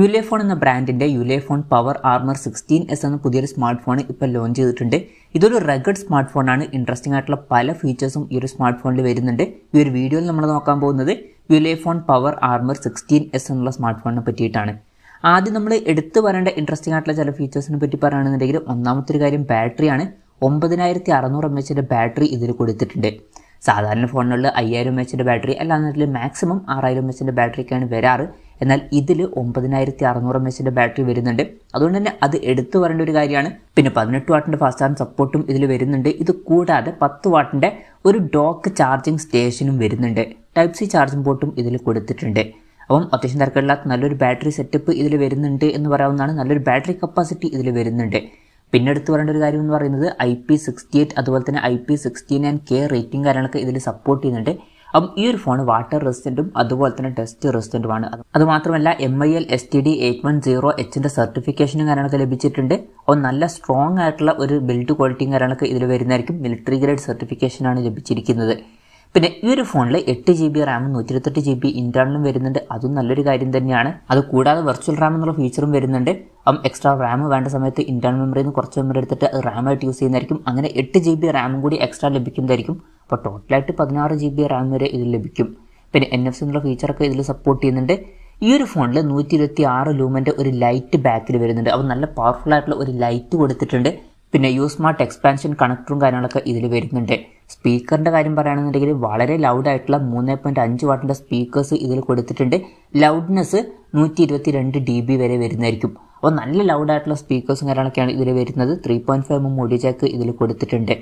Ulefone എന്ന ബ്രാൻഡിൻ്റെ Ulefone Power Armor sixteen S എന്ന പുതിയൊരു സ്മാർട്ട് ഫോൺ ഇപ്പോൾ ലോഞ്ച് ചെയ്തിട്ടുണ്ട് ഇതൊരു റഗഡ് സ്മാർട്ട് ഫോണാണ് ഇൻട്രസ്റ്റിംഗ് ആയിട്ടുള്ള പല ഫീച്ചേഴ്സും ഈ ഒരു സ്മാർട്ട് ഫോണിൽ വരുന്നുണ്ട് ഈ ഒരു വീഡിയോയിൽ നമ്മൾ നോക്കാൻ പോകുന്നത് Ulefone Power Armor sixteen S എന്നുള്ള സ്മാർട്ട് ഫോണിനെ പറ്റിയിട്ടാണ് ആദ്യം നമ്മൾ എടുത്തു പറയേണ്ട ഇൻട്രസ്റ്റിംഗ് ആയിട്ടുള്ള ചില ഫീച്ചേഴ്സിനെ പറ്റി പറയുകയാണെന്നുണ്ടെങ്കിൽ ഒന്നാമത്തെ ഒരു കാര്യം ബാറ്ററിയാണ് ഒമ്പതിനായിരത്തി അറുന്നൂറ് എം എച്ചിൻ്റെ ബാറ്ററി ഇതിൽ കൊടുത്തിട്ടുണ്ട് സാധാരണ ഫോണിലുള്ള അയ്യായിരം എം എച്ചിൻ്റെ ബാറ്ററി അല്ലാന്നുണ്ടെങ്കിൽ മാക്സിമം ആറായിരം എം എച്ചിൻ്റെ ബാറ്ററിക്കാണ് വരാറ് എന്നാൽ ഇതിൽ ഒമ്പതിനായിരത്തി അറുന്നൂറ് എം എച്ചിൻ്റെ ബാറ്ററി വരുന്നുണ്ട് അതുകൊണ്ട് തന്നെ അത് എടുത്തു പറയേണ്ട ഒരു കാര്യമാണ് പിന്നെ പതിനെട്ട് വാട്ടിൻ്റെ ഫാസ്റ്റ് ചാർജ് സപ്പോർട്ടും ഇതിൽ വരുന്നുണ്ട് ഇത് കൂടാതെ പത്ത് വാട്ടിൻ്റെ ഒരു ഡോക്ക് ചാർജിങ് സ്റ്റേഷനും വരുന്നുണ്ട് ടൈപ്പ് സി ചാർജിംഗ് പോർട്ടും ഇതിൽ കൊടുത്തിട്ടുണ്ട് അപ്പം അത്യാവശ്യം തിരക്കില്ലാത്ത നല്ലൊരു ബാറ്ററി സെറ്റപ്പ് ഇതിൽ വരുന്നുണ്ട് എന്ന് പറയാവുന്നതാണ് നല്ലൊരു ബാറ്ററി കപ്പാസിറ്റി ഇതിൽ വരുന്നുണ്ട് പിന്നെ എടുത്തു പറയേണ്ട ഒരു കാര്യം എന്ന് പറയുന്നത് ഐ പി സിക്സ്റ്റി എയ്റ്റ് അതുപോലെ തന്നെ I P sixty nine K rating കാര്യങ്ങളൊക്കെ ഇതിൽ സപ്പോർട്ട് ചെയ്യുന്നുണ്ട് അപ്പം ഈ ഒരു ഫോൺ വാട്ടർ റെസിസ്റ്റൻറ്റും അതുപോലെ തന്നെ ടെസ്റ്റ് റെസിസ്റ്റൻറ്റുമാണ് അതുമാത്രമല്ല M I L S T D eight one zero എച്ചിൻ്റെ സർട്ടിഫിക്കേഷനും കാര്യങ്ങളൊക്കെ ലഭിച്ചിട്ടുണ്ട് അപ്പോൾ നല്ല സ്ട്രോങ് ആയിട്ടുള്ള ഒരു ബിൽഡ് ക്വാളിറ്റിയും കാര്യങ്ങളൊക്കെ ഇതിൽ വരുന്നതായിരിക്കും മിലിറ്ററി ഗ്രേഡ് സർട്ടിഫിക്കേഷനാണ് ലഭിച്ചിരിക്കുന്നത് പിന്നെ ഈ ഒരു ഫോണിൽ എട്ട് ജി ബി റാമും നൂറ്റി ഇരുപത്തെട്ട് ജി ബി ഇൻറ്റേർണലും വരുന്നുണ്ട് അതും നല്ലൊരു കാര്യം തന്നെയാണ് അത് കൂടാതെ വെർച്വൽ റാം എന്നുള്ള ഫീച്ചറും വരുന്നുണ്ട് അപ്പം എക്സ്ട്രാ റാം വേണ്ട സമയത്ത് ഇൻറ്റേർണൽ മെമ്മറിയിൽ നിന്ന് കുറച്ച് മെമ്മറി എടുത്തിട്ട് അത് റാമായിട്ട് യൂസ് ചെയ്യുന്നതായിരിക്കും അങ്ങനെ എട്ട് ജി ബി റാമും കൂടി എക്സ്ട്രാ ലഭിക്കുന്നതായിരിക്കും അപ്പോൾ ടോട്ടലായിട്ട് പതിനാറ് ജി ബി റാം വരെ ഇതിൽ ലഭിക്കും പിന്നെ എൻ എഫ് സി എന്നുള്ള ഫീച്ചറൊക്കെ ഇതിൽ സപ്പോർട്ട് ചെയ്യുന്നുണ്ട് ഈ ഒരു ഫോണിൽ നൂറ്റി ഇരുപത്തി ആറ് ലൂമൻ്റെ ഒരു ലൈറ്റ് ബാക്കിൽ വരുന്നുണ്ട് അപ്പോൾ നല്ല പവർഫുൾ ആയിട്ടുള്ള ഒരു ലൈറ്റ് കൊടുത്തിട്ടുണ്ട് പിന്നെ യു സ്മാർട്ട് എക്സ്പാൻഷൻ കണക്ടറും കാര്യങ്ങളൊക്കെ ഇതിൽ വരുന്നുണ്ട് സ്പീക്കറിൻ്റെ കാര്യം പറയുകയാണെന്നുണ്ടെങ്കിൽ വളരെ ലൗഡായിട്ടുള്ള മൂന്ന് പോയിൻറ്റ് അഞ്ച് വാട്ടിൻ്റെ സ്പീക്കേഴ്സ് ഇതിൽ കൊടുത്തിട്ടുണ്ട് ലൗഡ്നെസ് നൂറ്റി ഇരുപത്തി രണ്ട് ഡി ബി വരെ വരുന്നതായിരിക്കും അപ്പോൾ നല്ല ലൗഡായിട്ടുള്ള സ്പീക്കേഴ്സും കാര്യങ്ങളൊക്കെയാണ് ഇതിൽ വരുന്നത് ത്രീ പോയിൻറ്റ് ഫൈവ് മോഡി ജാക്ക് ഇതിൽ കൊടുത്തിട്ടുണ്ട്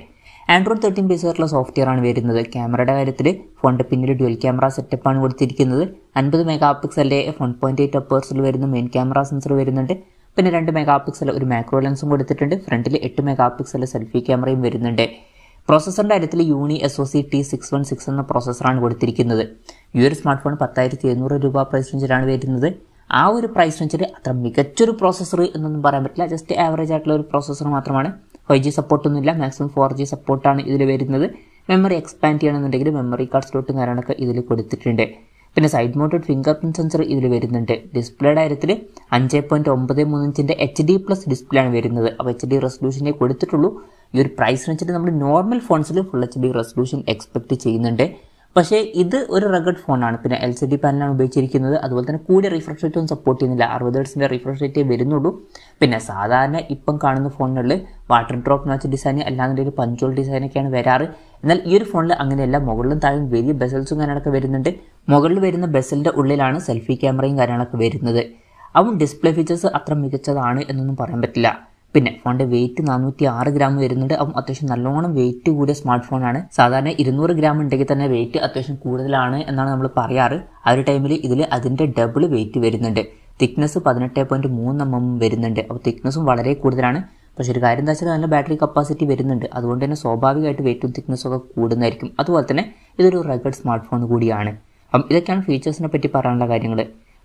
ആൻഡ്രോയിഡ് തേർട്ടീൻ ബേസായിട്ടുള്ള സോഫ്റ്റ്വെയർ ആണ് വരുന്നത് ക്യാമറയുടെ കാര്യത്തിൽ ഫോണിൻ്റെ പിന്നിൽ ഡ്യുവൽ ക്യാമറ സെറ്റപ്പ് ആണ് കൊടുത്തിരിക്കുന്നത് അൻപത് മെഗാ പിക്സലിൻ്റെ വൺ പോയിൻറ്റ് എയ്റ്റ് അപ്പേഴ്സിൽ വരുന്ന മെയിൻ ക്യാമറ സെൻസർ വരുന്നുണ്ട് പിന്നെ രണ്ട് മെഗാ പിക്സൽ ഒരു മാക്രോ ലെൻസും കൊടുത്തിട്ടുണ്ട് ഫ്രണ്ടിൽ എട്ട് മെഗാ പിക്സൽ സെൽഫി ക്യാമറയും വരുന്നുണ്ട് പ്രോസസ്സറിൻ്റെ കാര്യത്തിൽ Unisoc T six one six എന്ന പ്രോസസ്സറാണ് കൊടുത്തിരിക്കുന്നത് ഈ ഒരു സ്മാർട്ട് ഫോൺ പത്തായിരത്തി എഴുന്നൂറ് രൂപ പ്രൈസ് റേഞ്ചിലാണ് വരുന്നത് ആ ഒരു പ്രൈസ് റേഞ്ചിൽ അത്ര മികച്ചൊരു പ്രോസസ്സർ എന്നൊന്നും പറയാൻ പറ്റില്ല ജസ്റ്റ് ആവറേജ് ആയിട്ടുള്ള ഒരു പ്രോസസ്സർ മാത്രമാണ് ഫൈവ് ജി സപ്പോർട്ടൊന്നുമില്ല മാക്സിമം ഫോർ ജി സപ്പോർട്ടാണ് ഇതിൽ വരുന്നത് മെമ്മറി എക്സ്പാൻഡ് ചെയ്യണമെന്നുണ്ടെങ്കിൽ മെമ്മറി കാർഡ് സ്ലോട്ടും കാര്യങ്ങളൊക്കെ ഇതിൽ കൊടുത്തിട്ടുണ്ട് പിന്നെ side mounted finger print sensor ഇതിൽ വരുന്നുണ്ട് ഡിസ്പ്ലേയുടെ കാര്യത്തിൽ അഞ്ച് പോയിൻറ്റ് ഒമ്പത് മൂന്ന് ഇഞ്ചിൻ്റെ എച്ച് ഡി പ്ലസ് ഡിസ്പ്ലേ ആണ് വരുന്നത് അപ്പോൾ എച്ച് ഡി റെസൊല്യൂഷനെ കൊടുത്തിട്ടുള്ളൂ ഈ ഒരു പ്രൈസ് വെച്ചിട്ട് നമ്മൾ നോർമൽ ഫോൺസിൽ full H D resolution expect ചെയ്യുന്നുണ്ട് പക്ഷേ ഇത് ഒരു റഗഡ് ഫോണാണ് പിന്നെ എൽ സി ഡി പാനലാണ് ഉപയോഗിച്ചിരിക്കുന്നത് അതുപോലെ തന്നെ കൂടിയ റിഫ്രഷ് റേറ്റ് ഒന്നും സപ്പോർട്ട് ചെയ്യുന്നില്ല അറുപത് ഹെഡ്സിൻ്റെ റിഫ്രഷ് റേറ്റ് വരുന്നുള്ളൂ പിന്നെ സാധാരണ ഇപ്പം കാണുന്ന ഫോണുകളിൽ വാട്ടർ ഡ്രോപ്പ് മാച്ച് ഡിസൈൻ അല്ലാന്നുണ്ടെങ്കിൽ പഞ്ചോൾ ഡിസൈനൊക്കെയാണ് വരാറ് എന്നാൽ ഈ ഒരു ഫോണിൽ അങ്ങനെയല്ല മുകളിലും താഴെ വലിയ ബസൽസും കാര്യങ്ങളൊക്കെ വരുന്നുണ്ട് മുകളിൽ വരുന്ന ബെസലിൻ്റെ ഉള്ളിലാണ് സെൽഫി ക്യാമറയും കാര്യങ്ങളൊക്കെ വരുന്നത് അപ്പം ഡിസ്പ്ലേ ഫീച്ചേഴ്സ് അത്ര മികച്ചതാണ് എന്നൊന്നും പറയാൻ പറ്റില്ല പിന്നെ ഫോണിൻ്റെ വെയിറ്റ് നാനൂറ്റി ആറ് ഗ്രാം വരുന്നുണ്ട് അപ്പം അത്യാവശ്യം നല്ലോണം വെയിറ്റ് കൂടിയ സ്മാർട്ട് ഫോണാണ് സാധാരണ ഇരുന്നൂറ് ഗ്രാം ഉണ്ടെങ്കിൽ തന്നെ വെയിറ്റ് അത്യാവശ്യം കൂടുതലാണ് എന്നാണ് നമ്മൾ പറയാറ് ആ ഒരു ടൈമിൽ ഇതിൽ അതിൻ്റെ ഡബിൾ വെയിറ്റ് വരുന്നുണ്ട് തിക്നെസ് പതിനെട്ട് പോയിൻറ്റ് മൂന്ന് എം എം വരുന്നുണ്ട് അപ്പോൾ തിക്നെസ്സും വളരെ കൂടുതലാണ് പക്ഷേ ഒരു കാര്യം എന്താ വെച്ചാൽ നല്ല ബാറ്ററി കപ്പാസിറ്റി വരുന്നുണ്ട് അതുകൊണ്ട് തന്നെ സ്വാഭാവികമായിട്ട് വെയിറ്റും തിക്നെസ് ഒക്കെ കൂടുന്നതായിരിക്കും അതുപോലെ തന്നെ ഇതൊരു റഗഡ് സ്മാർട്ട് ഫോൺ കൂടിയാണ് അപ്പം ഇതൊക്കെയാണ് ഫീച്ചേഴ്സിനെ പറ്റി പറയാനുള്ള കാര്യങ്ങൾ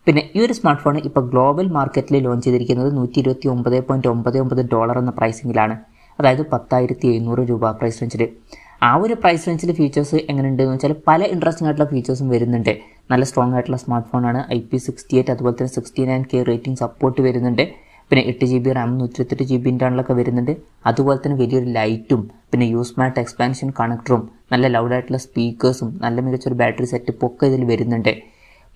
പിന്നെ ഈ ഒരു സ്മാർട്ട് ഫോൺ ഇപ്പോൾ ഗ്ലോബൽ മാർക്കറ്റിൽ ലോഞ്ച് ചെയ്തിരിക്കുന്നത് നൂറ്റി ഇരുപത്തി ഒമ്പത് പോയിൻറ്റ് ഒമ്പത് ഒമ്പത് ഡോളർ എന്ന പ്രൈസിങ്ങിലാണ് അതായത് പത്തായിരത്തി എഴുന്നൂറ് രൂപ പ്രൈസ് റേഞ്ചിൽ ആ ഒരു പ്രൈസ് റേഞ്ചിൽ ഫീച്ചേഴ്സ് എങ്ങനെയുണ്ടെന്ന് വെച്ചാൽ പല ഇൻട്രസ്റ്റിംഗ് ആയിട്ടുള്ള ഫീച്ചേഴ്സും വരുന്നുണ്ട് നല്ല സ്ട്രോങ് ആയിട്ടുള്ള സ്മാർട്ട് ഫോണാണ് ഐ പി സിക്സ്റ്റി എയ്റ്റ് അതുപോലെ തന്നെ sixty nine K rating support വരുന്നുണ്ട് പിന്നെ എട്ട് ജി ബി റാം ഇരുപത്തെട്ട് ജി ബിൻ്റെ ഇൻ്റേണലൊക്കെ വരുന്നുണ്ട് അതുപോലെ തന്നെ വലിയൊരു ലൈറ്റും പിന്നെ യൂസ് മാറ്റ് എക്സ്പാൻഷൻ കണക്ടറും നല്ല ലൗഡായിട്ടുള്ള സ്പീക്കേഴ്സും നല്ല മികച്ചൊരു ബാറ്ററി സെറ്റപ്പും ഒക്കെ ഇതിൽ വരുന്നുണ്ട്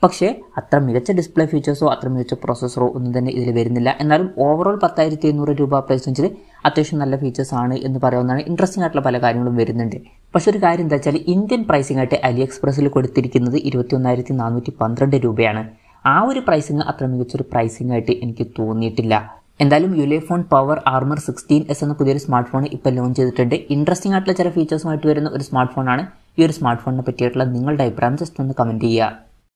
പക്ഷേ അത്ര മികച്ച ഡിസ്പ്ലേ ഫീച്ചേഴ്സോ അത്ര മികച്ച പ്രോസസ്സറോ ഒന്നും തന്നെ ഇതിൽ വരുന്നില്ല എന്നാലും ഓവറോൾ പത്തായിരത്തി എണ്ണൂറ് രൂപ പ്രൈസ് വെച്ചിൽ അത്യാവശ്യം നല്ല ഫീച്ചേഴ്സ് ആണ് എന്ന് പറയുന്നതാണ് ഇൻട്രസ്റ്റിംഗ് ആയിട്ടുള്ള പല കാര്യങ്ങളും വരുന്നുണ്ട് പക്ഷേ ഒരു കാര്യം എന്താ വെച്ചാൽ ഇന്ത്യൻ പ്രൈസിംഗ് ആയിട്ട് അലി എക്സ്പ്രസ്സിൽ കൊടുത്തിരിക്കുന്നത് ഇരുപത്തി ഒന്നായിരത്തി നാനൂറ്റി പന്ത്രണ്ട് രൂപയാണ് ആ ഒരു പ്രൈസിങ് അത്ര മികച്ചൊരു പ്രൈസിങ് ആയിട്ട് എനിക്ക് തോന്നിയിട്ടില്ല എന്തായാലും Ulefone Power Armor sixteen S എന്ന പുതിയൊരു സ്മാർട്ട് ഫോൺ ഇപ്പോൾ ലോഞ്ച് ചെയ്തിട്ടുണ്ട് ഇൻട്രസ്റ്റിംഗ് ആയിട്ടുള്ള ചില ഫീച്ചേഴ്സുമായിട്ട് വരുന്ന ഒരു സ്മാർട്ട് ഫോണാണ് ഈ ഒരു സ്മാർട്ട് ഫോണിനെ പറ്റിയിട്ടുള്ള നിങ്ങളുടെ അഭിപ്രായം ജസ്റ്റ് ഒന്ന് കമൻറ്റ് ചെയ്യുക